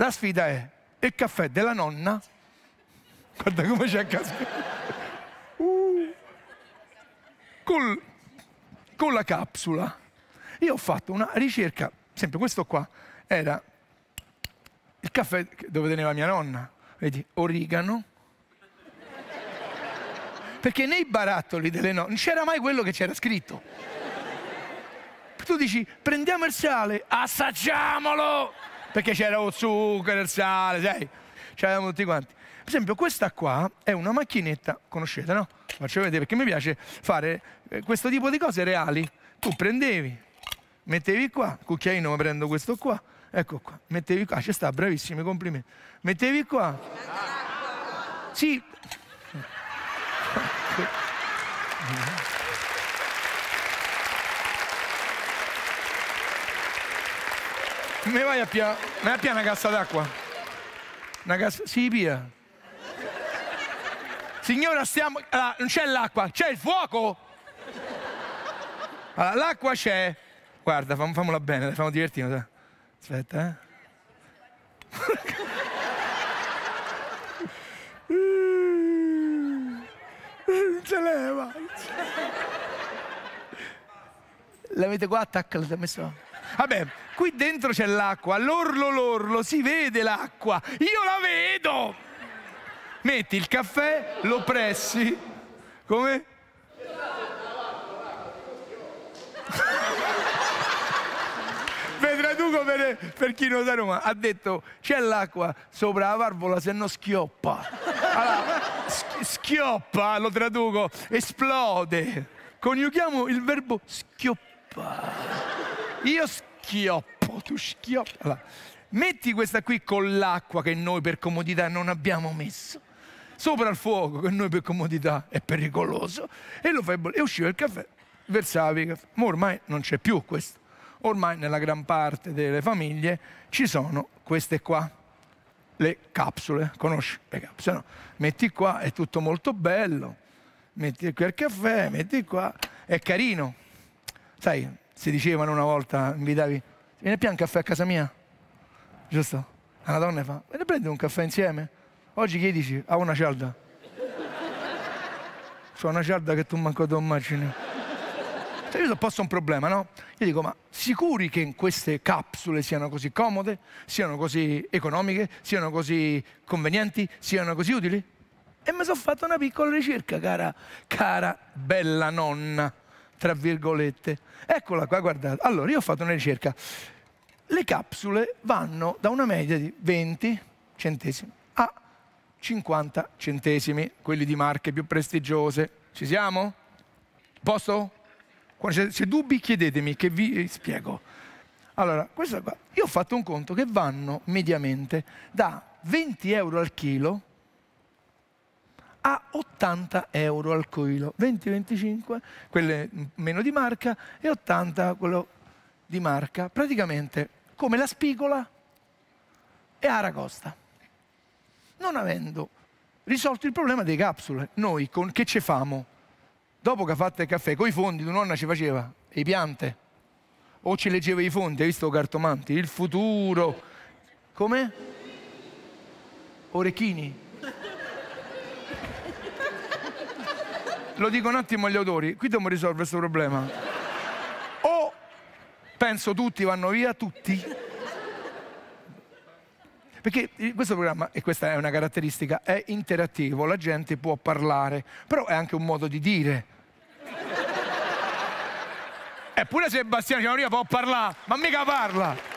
La sfida è il caffè della nonna. Guarda come c'è cascato. Uh, col, con la capsula. Io ho fatto una ricerca, sempre questo qua, era il caffè dove teneva mia nonna. Vedi, origano. Perché nei barattoli delle nonne non c'era mai quello che c'era scritto. Tu dici, prendiamo il sale, assaggiamolo! perché c'era lo zucchero, il sale, sai? C'eravamo tutti quanti. Per esempio, questa qua è una macchinetta, conoscete, no? Faccio vedere perché mi piace fare eh, questo tipo di cose reali. Tu prendevi, mettevi qua, cucchiaino, prendo questo qua, ecco qua, mettevi qua, ci sta, bravissimi, complimenti. Mettevi qua. Sì, Mi vai a piare pia una cassa d'acqua? Una cassa... Sì, pia. Signora, stiamo... Allora, non c'è l'acqua, c'è il fuoco! Allora, l'acqua c'è. Guarda, fam, famola bene, famo divertire. Aspetta, eh. non ce leva. L'avete qua attacca, attaccata, messo. Vabbè, qui dentro c'è l'acqua, l'orlo l'orlo, si vede l'acqua, io la vedo! Metti il caffè, lo pressi, come? Petraduco per, per chi non sa Roma ha detto c'è l'acqua sopra la valvola se no schioppa allora, schioppa lo traduco esplode coniughiamo il verbo schioppa io schioppa schioppo, tu schioppo. Allora, metti questa qui con l'acqua che noi per comodità non abbiamo messo, sopra il fuoco che noi per comodità è pericoloso, e lo fai bollire. E usciva il caffè, versavi il caffè. Ma ormai non c'è più questo. Ormai nella gran parte delle famiglie ci sono queste qua le capsule, conosci le capsule? No. Metti qua, è tutto molto bello, metti qui il caffè, metti qua, è carino. Sai, si dicevano una volta, invitavi, vieni a più un caffè a casa mia? Giusto? la donna fa, me ne prendi un caffè insieme? Oggi che dici? Ha una cialda. C'ho una cialda che tu manco ti immagini. Cioè io ti ho posto un problema, no? Io dico, ma sicuri che queste capsule siano così comode, siano così economiche, siano così convenienti, siano così utili? E mi sono fatto una piccola ricerca, cara, cara bella nonna tra virgolette. Eccola qua, guardate. Allora, io ho fatto una ricerca. Le capsule vanno da una media di 20 centesimi a 50 centesimi, quelli di marche più prestigiose. Ci siamo? Posso? Se dubbi chiedetemi che vi eh, spiego. Allora, questa qua, io ho fatto un conto che vanno mediamente da 20 euro al chilo a 80 euro al chilo, 20-25 quelle meno di marca e 80 quello di marca, praticamente come la spigola e Aracosta, non avendo risolto il problema delle capsule. Noi con che ci famo? Dopo che ha fatto il caffè, con i fondi tua nonna ci faceva le piante, o ci leggeva i fondi, hai visto Cartomanti, il futuro, come? Orecchini, lo dico un attimo agli autori, qui dobbiamo risolvere questo problema. O penso tutti vanno via, tutti. Perché questo programma, e questa è una caratteristica, è interattivo, la gente può parlare, però è anche un modo di dire. Eppure Sebastiano Canoria può parlare, ma mica parla!